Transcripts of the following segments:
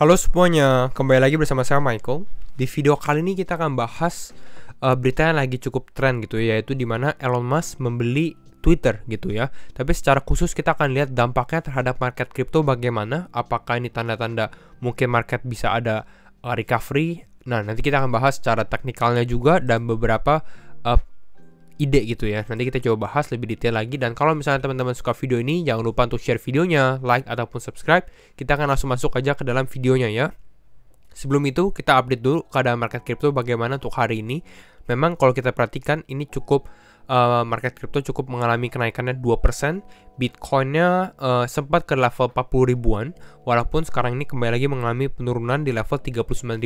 Halo semuanya, kembali lagi bersama saya Michael. Di video kali ini kita akan bahas uh, berita yang lagi cukup tren gitu ya, yaitu di mana Elon Musk membeli Twitter gitu ya. Tapi secara khusus kita akan lihat dampaknya terhadap market crypto bagaimana, apakah ini tanda-tanda mungkin market bisa ada eh, recovery. Nah, nanti kita akan bahas secara teknikalnya juga dan beberapa ide gitu ya. Nanti kita coba bahas lebih detail lagi dan kalau misalnya teman-teman suka video ini jangan lupa untuk share videonya, like ataupun subscribe. Kita akan langsung masuk aja ke dalam videonya ya. Sebelum itu kita update dulu keadaan market crypto bagaimana untuk hari ini. Memang kalau kita perhatikan ini cukup uh, market crypto cukup mengalami kenaikannya 2%, Bitcoinnya uh, sempat ke level 40 ribuan, walaupun sekarang ini kembali lagi mengalami penurunan di level 39.600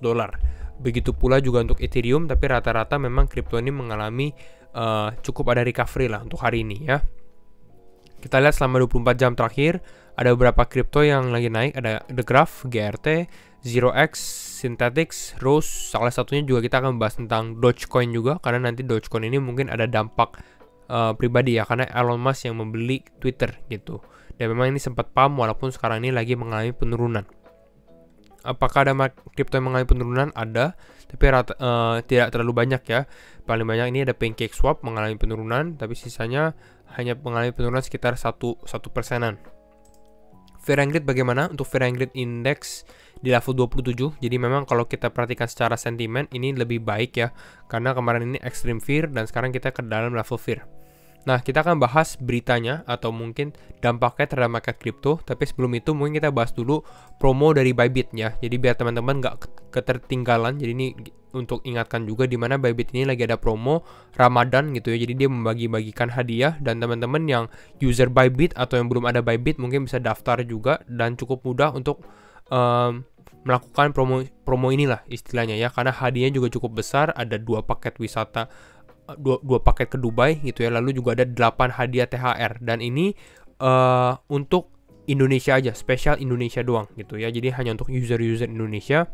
dolar. Begitu pula juga untuk Ethereum, tapi rata-rata memang crypto ini mengalami uh, cukup ada recovery lah untuk hari ini ya. Kita lihat selama 24 jam terakhir, ada beberapa crypto yang lagi naik, ada The Graph, GRT, 0x, Synthetics, Rose, salah satunya juga kita akan membahas tentang Dogecoin juga karena nanti Dogecoin ini mungkin ada dampak uh, pribadi ya karena Elon Musk yang membeli Twitter gitu. Dan memang ini sempat pam walaupun sekarang ini lagi mengalami penurunan. Apakah ada crypto yang mengalami penurunan? Ada, tapi uh, tidak terlalu banyak ya. Paling banyak ini ada Pancake Swap mengalami penurunan, tapi sisanya hanya mengalami penurunan sekitar satu satu persenan. Fair and Grid bagaimana? Untuk Fair and Grid Index di level 27. Jadi memang kalau kita perhatikan secara sentimen ini lebih baik ya. Karena kemarin ini extreme fear dan sekarang kita ke dalam level fear. Nah, kita akan bahas beritanya atau mungkin dampaknya terhadap market crypto Tapi sebelum itu mungkin kita bahas dulu promo dari Bybit ya. Jadi biar teman-teman nggak ketertinggalan. Jadi ini untuk ingatkan juga di mana Bybit ini lagi ada promo Ramadan gitu ya. Jadi dia membagi-bagikan hadiah dan teman-teman yang user Bybit atau yang belum ada Bybit mungkin bisa daftar juga dan cukup mudah untuk um, melakukan promo promo inilah istilahnya ya karena hadiahnya juga cukup besar ada dua paket wisata eh, dua, dua paket ke Dubai gitu ya lalu juga ada 8 hadiah THR dan ini uh, untuk Indonesia aja spesial Indonesia doang gitu ya jadi hanya untuk user-user Indonesia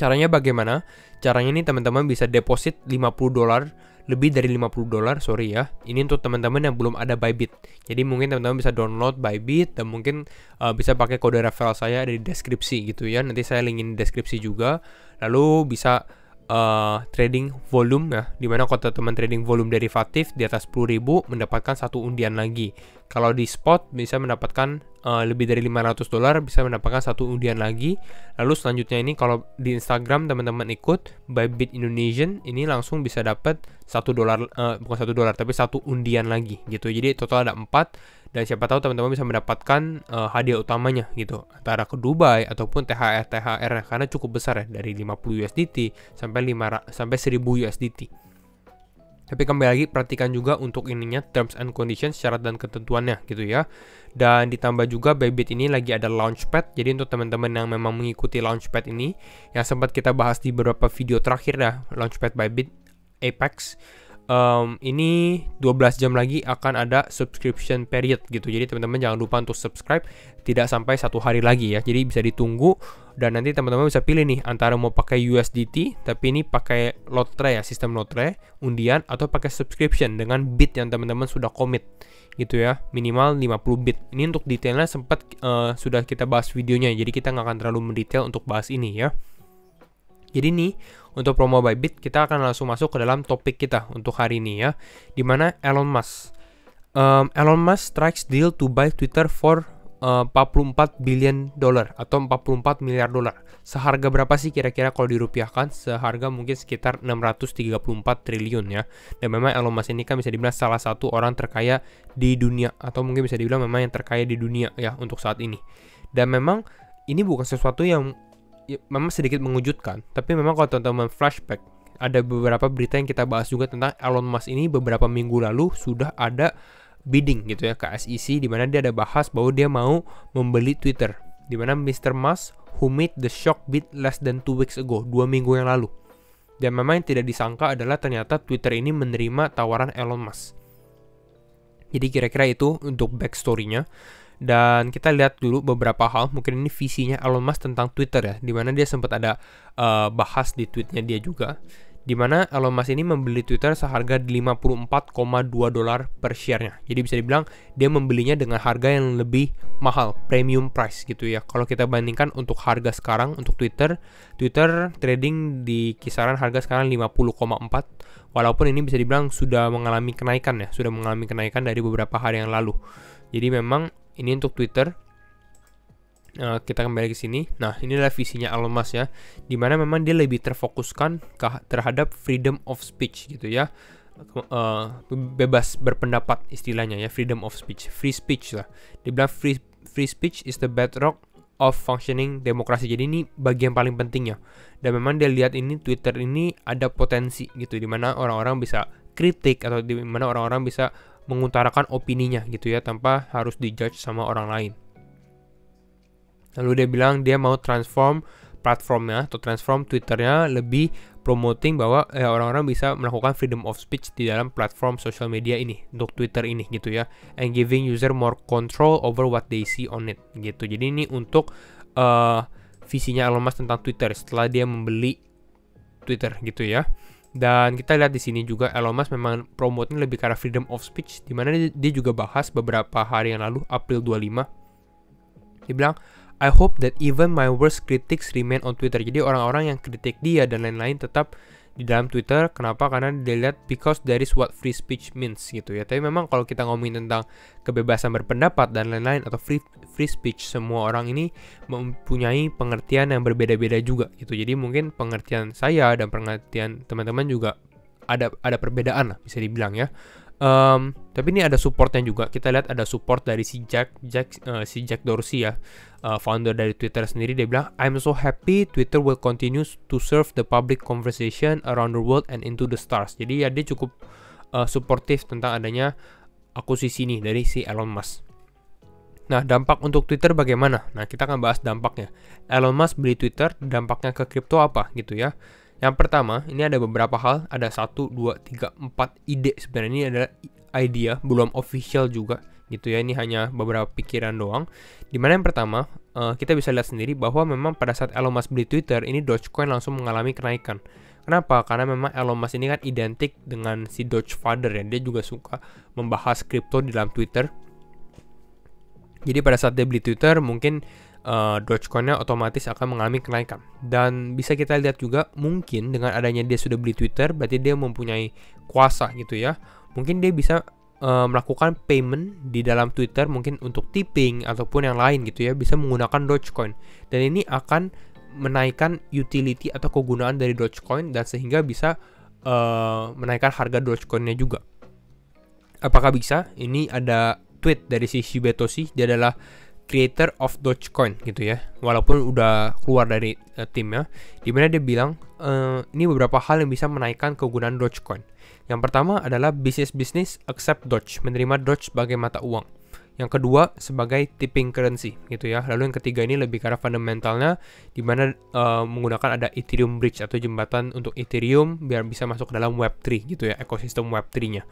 caranya bagaimana caranya ini teman-teman bisa deposit 50 dolar lebih dari 50 dolar, sorry ya. Ini untuk teman-teman yang belum ada Bybit. Jadi mungkin teman-teman bisa download Bybit dan mungkin uh, bisa pakai kode referral saya ada di deskripsi gitu ya. Nanti saya linkin di deskripsi juga. Lalu bisa uh, trading volume ya, dimana kota teman trading volume derivatif di atas 10.000 mendapatkan satu undian lagi. Kalau di spot bisa mendapatkan uh, lebih dari 500 dolar, bisa mendapatkan satu undian lagi. Lalu selanjutnya ini kalau di Instagram teman-teman ikut Bit Indonesian, ini langsung bisa dapat satu dolar uh, bukan satu dolar tapi satu undian lagi gitu. Jadi total ada empat dan siapa tahu teman-teman bisa mendapatkan uh, hadiah utamanya gitu antara ke Dubai ataupun THR THR karena cukup besar ya dari 50 USDT sampai 5 sampai 1000 USDT. Tapi kembali lagi perhatikan juga untuk ininya terms and conditions syarat dan ketentuannya gitu ya. Dan ditambah juga Bybit ini lagi ada launchpad. Jadi untuk teman-teman yang memang mengikuti launchpad ini yang sempat kita bahas di beberapa video terakhir dah launchpad Bybit Apex um, ini 12 jam lagi akan ada subscription period gitu. Jadi teman-teman jangan lupa untuk subscribe tidak sampai satu hari lagi ya. Jadi bisa ditunggu dan nanti teman-teman bisa pilih nih antara mau pakai USDT tapi ini pakai lotre ya, sistem lotre, undian atau pakai subscription dengan bit yang teman-teman sudah commit gitu ya minimal 50 bit ini untuk detailnya sempat uh, eh, sudah kita bahas videonya jadi kita nggak akan terlalu mendetail untuk bahas ini ya jadi nih untuk promo Bybit, kita akan langsung masuk ke dalam topik kita untuk hari ini ya, di mana Elon Musk. Um, Elon Musk strikes deal to buy Twitter for eh, uh, 44 billion dollar atau 44 miliar dolar. Seharga berapa sih kira-kira kalau dirupiahkan? Seharga mungkin sekitar 634 triliun ya. Dan memang Elon Musk ini kan bisa dibilang salah satu orang terkaya di dunia atau mungkin bisa dibilang memang yang terkaya di dunia ya untuk saat ini. Dan memang ini bukan sesuatu yang Ya, memang sedikit mengujudkan, tapi memang kalau teman-teman flashback ada beberapa berita yang kita bahas juga tentang Elon Musk ini beberapa minggu lalu sudah ada bidding gitu ya ke SEC di mana dia ada bahas bahwa dia mau membeli Twitter di mana Mr. Musk who made the shock bid less than two weeks ago, dua minggu yang lalu. Dan memang yang tidak disangka adalah ternyata Twitter ini menerima tawaran Elon Musk. Jadi kira-kira itu untuk backstory-nya. Dan kita lihat dulu beberapa hal, mungkin ini visinya Elon Musk tentang Twitter ya, dimana dia sempat ada uh, bahas di tweetnya dia juga, dimana Elon Musk ini membeli Twitter seharga 54,2 dolar per share-nya. Jadi bisa dibilang dia membelinya dengan harga yang lebih mahal, premium price gitu ya. Kalau kita bandingkan untuk harga sekarang untuk Twitter, Twitter trading di kisaran harga sekarang 50,4, walaupun ini bisa dibilang sudah mengalami kenaikan ya, sudah mengalami kenaikan dari beberapa hari yang lalu. Jadi memang ini untuk Twitter uh, kita kembali ke sini nah ini adalah visinya Elon Musk ya dimana memang dia lebih terfokuskan ke, terhadap freedom of speech gitu ya uh, bebas berpendapat istilahnya ya freedom of speech free speech lah dia bilang free free speech is the bedrock of functioning demokrasi. Jadi ini bagian paling pentingnya. Dan memang dia lihat ini Twitter ini ada potensi gitu Dimana orang-orang bisa kritik atau dimana orang-orang bisa mengutarakan opininya gitu ya tanpa harus dijudge sama orang lain. Lalu dia bilang dia mau transform platformnya atau transform Twitternya lebih promoting bahwa orang eh, orang-orang bisa melakukan freedom of speech di dalam platform social media ini untuk Twitter ini gitu ya and giving user more control over what they see on it gitu. Jadi ini untuk uh, visinya Elon Musk tentang Twitter setelah dia membeli Twitter gitu ya. Dan kita lihat di sini juga Elon Musk memang promote lebih ke arah freedom of speech, di mana dia juga bahas beberapa hari yang lalu, April 25. Dia bilang, I hope that even my worst critics remain on Twitter. Jadi orang-orang yang kritik dia dan lain-lain tetap di dalam Twitter. Kenapa? Karena dia lihat because that is what free speech means gitu ya. Tapi memang kalau kita ngomongin tentang kebebasan berpendapat dan lain-lain atau free free speech semua orang ini mempunyai pengertian yang berbeda-beda juga gitu jadi mungkin pengertian saya dan pengertian teman-teman juga ada ada perbedaan lah bisa dibilang ya um, tapi ini ada supportnya juga kita lihat ada support dari si Jack Jack uh, si Jack Dorsey ya uh, founder dari Twitter sendiri dia bilang I'm so happy Twitter will continue to serve the public conversation around the world and into the stars jadi ya dia cukup uh, supportive tentang adanya akuisisi ini dari si Elon Musk Nah, dampak untuk Twitter bagaimana? Nah, kita akan bahas dampaknya. Elon Musk beli Twitter, dampaknya ke kripto apa gitu ya. Yang pertama, ini ada beberapa hal, ada satu dua tiga empat ide sebenarnya ini adalah idea, belum official juga gitu ya, ini hanya beberapa pikiran doang. Dimana yang pertama, eh, kita bisa lihat sendiri bahwa memang pada saat Elon Musk beli Twitter, ini Dogecoin langsung mengalami kenaikan. Kenapa? Karena memang Elon Musk ini kan identik dengan si Doge Father ya, dia juga suka membahas kripto di dalam Twitter jadi pada saat dia beli Twitter mungkin uh, Dogecoin-nya otomatis akan mengalami kenaikan. Dan bisa kita lihat juga mungkin dengan adanya dia sudah beli Twitter berarti dia mempunyai kuasa gitu ya. Mungkin dia bisa uh, melakukan payment di dalam Twitter mungkin untuk tipping ataupun yang lain gitu ya bisa menggunakan Dogecoin. Dan ini akan menaikkan utility atau kegunaan dari Dogecoin dan sehingga bisa uh, menaikkan harga Dogecoin-nya juga. Apakah bisa? Ini ada tweet dari si Shibetoshi dia adalah creator of Dogecoin gitu ya. Walaupun udah keluar dari uh, timnya, dimana dia bilang e, ini beberapa hal yang bisa menaikkan kegunaan Dogecoin. Yang pertama adalah bisnis bisnis accept Doge, menerima Doge sebagai mata uang. Yang kedua sebagai tipping currency gitu ya. Lalu yang ketiga ini lebih karena fundamentalnya, dimana uh, eh, menggunakan ada Ethereum Bridge atau jembatan untuk Ethereum biar bisa masuk ke dalam Web3 gitu ya, ekosistem Web3-nya.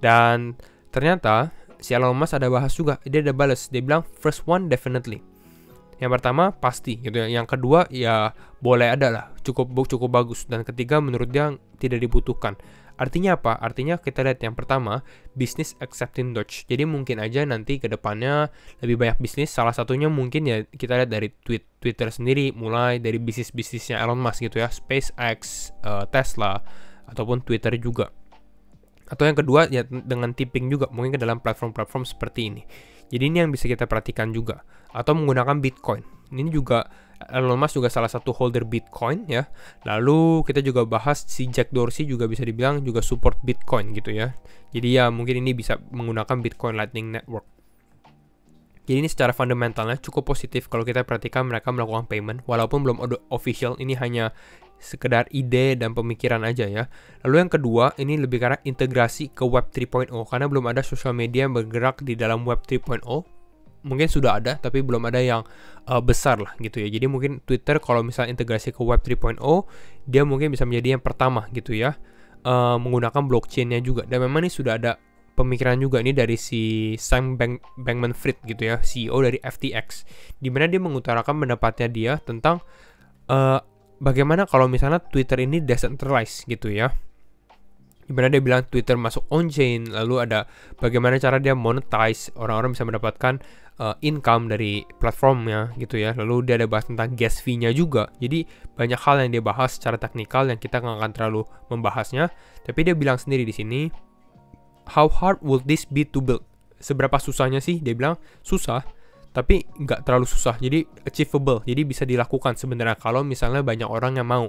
Dan ternyata si Elon Musk ada bahas juga, dia ada balas, dia bilang first one definitely. Yang pertama pasti gitu ya. Yang kedua ya boleh ada lah, cukup cukup bagus dan ketiga menurut dia tidak dibutuhkan. Artinya apa? Artinya kita lihat yang pertama, bisnis accepting Dodge. Jadi mungkin aja nanti kedepannya lebih banyak bisnis. Salah satunya mungkin ya kita lihat dari tweet Twitter sendiri, mulai dari bisnis-bisnisnya Elon Musk gitu ya, SpaceX, uh, Tesla, ataupun Twitter juga atau yang kedua ya dengan tipping juga mungkin ke dalam platform-platform seperti ini. Jadi ini yang bisa kita perhatikan juga atau menggunakan Bitcoin. Ini juga Elon Musk juga salah satu holder Bitcoin ya. Lalu kita juga bahas si Jack Dorsey juga bisa dibilang juga support Bitcoin gitu ya. Jadi ya mungkin ini bisa menggunakan Bitcoin Lightning Network. Jadi ini secara fundamentalnya cukup positif kalau kita perhatikan mereka melakukan payment walaupun belum official ini hanya sekedar ide dan pemikiran aja ya. Lalu yang kedua, ini lebih karena integrasi ke web 3.0 karena belum ada sosial media yang bergerak di dalam web 3.0. Mungkin sudah ada tapi belum ada yang uh, besar lah gitu ya. Jadi mungkin Twitter kalau misalnya integrasi ke web 3.0, dia mungkin bisa menjadi yang pertama gitu ya. Uh, menggunakan blockchain-nya juga dan memang ini sudah ada pemikiran juga ini dari si Sam Bank Bankman Fried gitu ya CEO dari FTX dimana dia mengutarakan pendapatnya dia tentang uh, bagaimana kalau misalnya Twitter ini decentralized gitu ya Gimana dia bilang Twitter masuk on-chain, lalu ada bagaimana cara dia monetize, orang-orang bisa mendapatkan uh, income dari platformnya gitu ya, lalu dia ada bahas tentang gas fee-nya juga, jadi banyak hal yang dia bahas secara teknikal yang kita nggak akan terlalu membahasnya, tapi dia bilang sendiri di sini, how hard will this be to build? Seberapa susahnya sih? Dia bilang, susah, tapi nggak terlalu susah jadi achievable jadi bisa dilakukan sebenarnya kalau misalnya banyak orang yang mau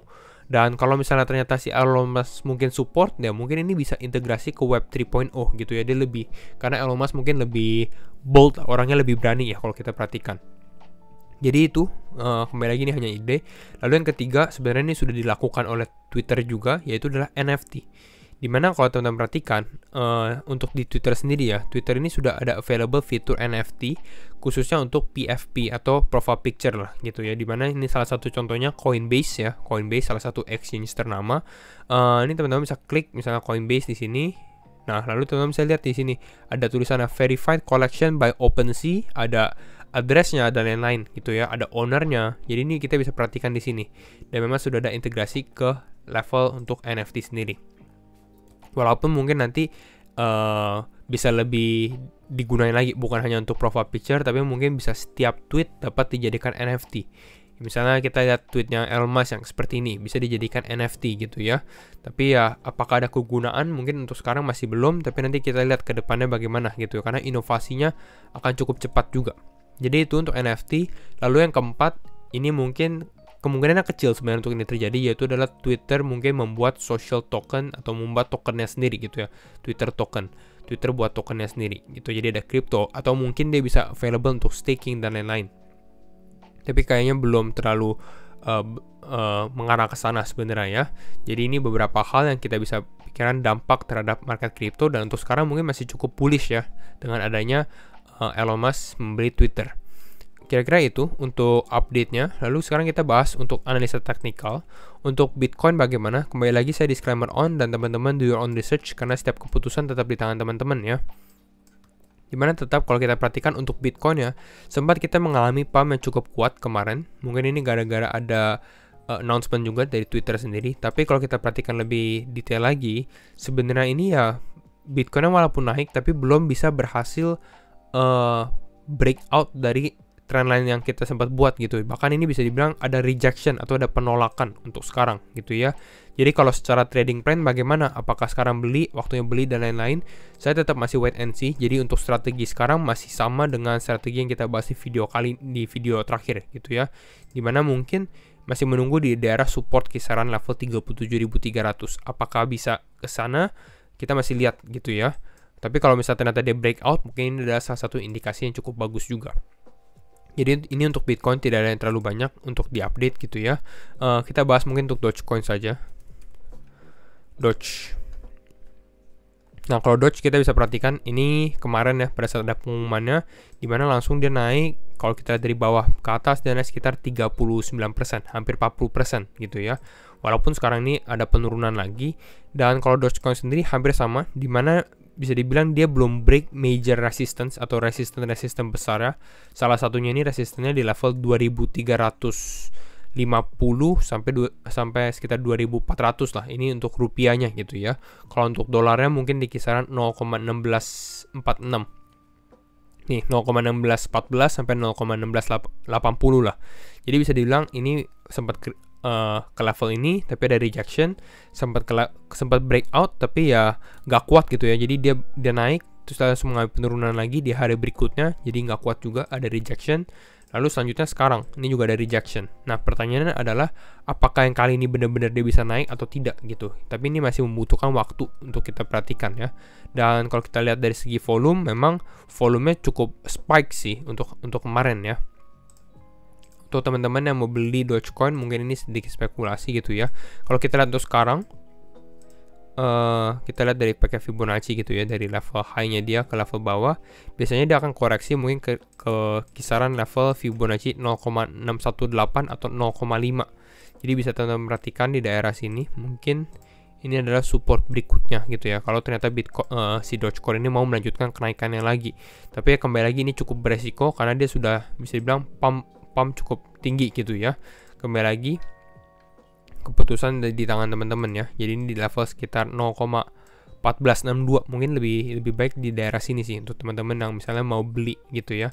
dan kalau misalnya ternyata si Elon Musk mungkin support ya mungkin ini bisa integrasi ke web 3.0 gitu ya dia lebih karena Elon Musk mungkin lebih bold orangnya lebih berani ya kalau kita perhatikan jadi itu uh, kembali lagi ini hanya ide. Lalu yang ketiga sebenarnya ini sudah dilakukan oleh Twitter juga yaitu adalah NFT. Dimana kalau teman-teman perhatikan, uh, untuk di Twitter sendiri ya, Twitter ini sudah ada available fitur NFT khususnya untuk PFP atau profile picture lah gitu ya. Dimana ini salah satu contohnya Coinbase ya, Coinbase salah satu exchange ternama. Uh, ini teman-teman bisa klik misalnya Coinbase di sini, Nah, lalu teman-teman bisa lihat di sini ada tulisannya verified collection by OpenSea, ada addressnya dan lain-lain gitu ya, ada ownernya. Jadi ini kita bisa perhatikan di sini. Dan memang sudah ada integrasi ke level untuk NFT sendiri walaupun mungkin nanti uh, bisa lebih digunain lagi bukan hanya untuk profile picture tapi mungkin bisa setiap tweet dapat dijadikan NFT misalnya kita lihat tweetnya Elmas yang seperti ini bisa dijadikan NFT gitu ya tapi ya apakah ada kegunaan mungkin untuk sekarang masih belum tapi nanti kita lihat ke depannya bagaimana gitu ya karena inovasinya akan cukup cepat juga jadi itu untuk NFT lalu yang keempat ini mungkin kemungkinan kecil sebenarnya untuk ini terjadi yaitu adalah Twitter mungkin membuat social token atau membuat tokennya sendiri gitu ya Twitter token Twitter buat tokennya sendiri gitu jadi ada crypto atau mungkin dia bisa available untuk staking dan lain-lain tapi kayaknya belum terlalu uh, uh, mengarah ke sana sebenarnya ya jadi ini beberapa hal yang kita bisa pikiran dampak terhadap market crypto dan untuk sekarang mungkin masih cukup bullish ya dengan adanya uh, Elon Musk membeli Twitter kira-kira itu untuk update-nya. Lalu sekarang kita bahas untuk analisa teknikal. Untuk Bitcoin bagaimana? Kembali lagi saya disclaimer on dan teman-teman do your own research karena setiap keputusan tetap di tangan teman-teman ya. Dimana tetap kalau kita perhatikan untuk Bitcoin ya, sempat kita mengalami pump yang cukup kuat kemarin. Mungkin ini gara-gara ada uh, announcement juga dari Twitter sendiri. Tapi kalau kita perhatikan lebih detail lagi, sebenarnya ini ya Bitcoin walaupun naik tapi belum bisa berhasil uh, breakout dari trendline yang kita sempat buat gitu. Bahkan ini bisa dibilang ada rejection atau ada penolakan untuk sekarang gitu ya. Jadi kalau secara trading plan bagaimana? Apakah sekarang beli, waktunya beli dan lain-lain? Saya tetap masih wait and see. Jadi untuk strategi sekarang masih sama dengan strategi yang kita bahas di video kali di video terakhir gitu ya. Dimana mungkin masih menunggu di daerah support kisaran level 37.300. Apakah bisa ke sana? Kita masih lihat gitu ya. Tapi kalau misalnya ternyata dia breakout, mungkin ini adalah salah satu indikasi yang cukup bagus juga. Jadi ini untuk Bitcoin tidak ada yang terlalu banyak untuk diupdate gitu ya. Uh, kita bahas mungkin untuk Dogecoin saja. Doge. Nah kalau Doge kita bisa perhatikan ini kemarin ya pada saat ada pengumumannya dimana langsung dia naik kalau kita dari bawah ke atas dia naik sekitar 39% hampir 40% gitu ya. Walaupun sekarang ini ada penurunan lagi dan kalau Dogecoin sendiri hampir sama dimana bisa dibilang dia belum break major resistance atau resistance resistance besar ya. Salah satunya ini resistennya di level 2350 sampai sampai sekitar 2400 lah. Ini untuk rupiahnya gitu ya. Kalau untuk dolarnya mungkin di kisaran 0,1646. Nih, 0,1614 sampai 0,1680 lah. Jadi bisa dibilang ini sempat uh, ke level ini tapi ada rejection sempat ke sempat breakout tapi ya nggak kuat gitu ya jadi dia dia naik terus langsung mengalami penurunan lagi di hari berikutnya jadi nggak kuat juga ada rejection lalu selanjutnya sekarang ini juga ada rejection nah pertanyaannya adalah apakah yang kali ini benar-benar dia bisa naik atau tidak gitu tapi ini masih membutuhkan waktu untuk kita perhatikan ya dan kalau kita lihat dari segi volume memang volumenya cukup spike sih untuk untuk kemarin ya untuk teman-teman yang mau beli Dogecoin mungkin ini sedikit spekulasi gitu ya. Kalau kita lihat untuk sekarang uh, kita lihat dari pakai Fibonacci gitu ya dari level high-nya dia ke level bawah, biasanya dia akan koreksi mungkin ke, ke kisaran level Fibonacci 0,618 atau 0,5. Jadi bisa teman-teman perhatikan di daerah sini mungkin ini adalah support berikutnya gitu ya. Kalau ternyata Bitcoin uh, eh, si Dogecoin ini mau melanjutkan kenaikannya lagi. Tapi ya kembali lagi ini cukup beresiko karena dia sudah bisa dibilang pump pump cukup tinggi gitu ya. Kembali lagi keputusan di tangan teman-teman ya. Jadi ini di level sekitar 0,1462 mungkin lebih lebih baik di daerah sini sih untuk teman-teman yang misalnya mau beli gitu ya.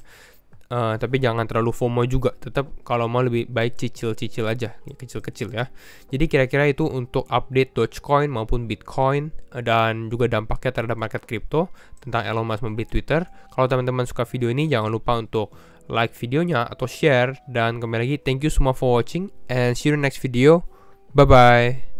Uh, tapi jangan terlalu FOMO juga tetap kalau mau lebih baik cicil-cicil aja kecil-kecil ya jadi kira-kira itu untuk update Dogecoin maupun Bitcoin eh, dan juga dampaknya terhadap market kripto tentang Elon Musk membeli Twitter kalau teman-teman suka video ini jangan lupa untuk like videonya atau share dan kembali lagi thank you semua for watching and see you in the next video bye bye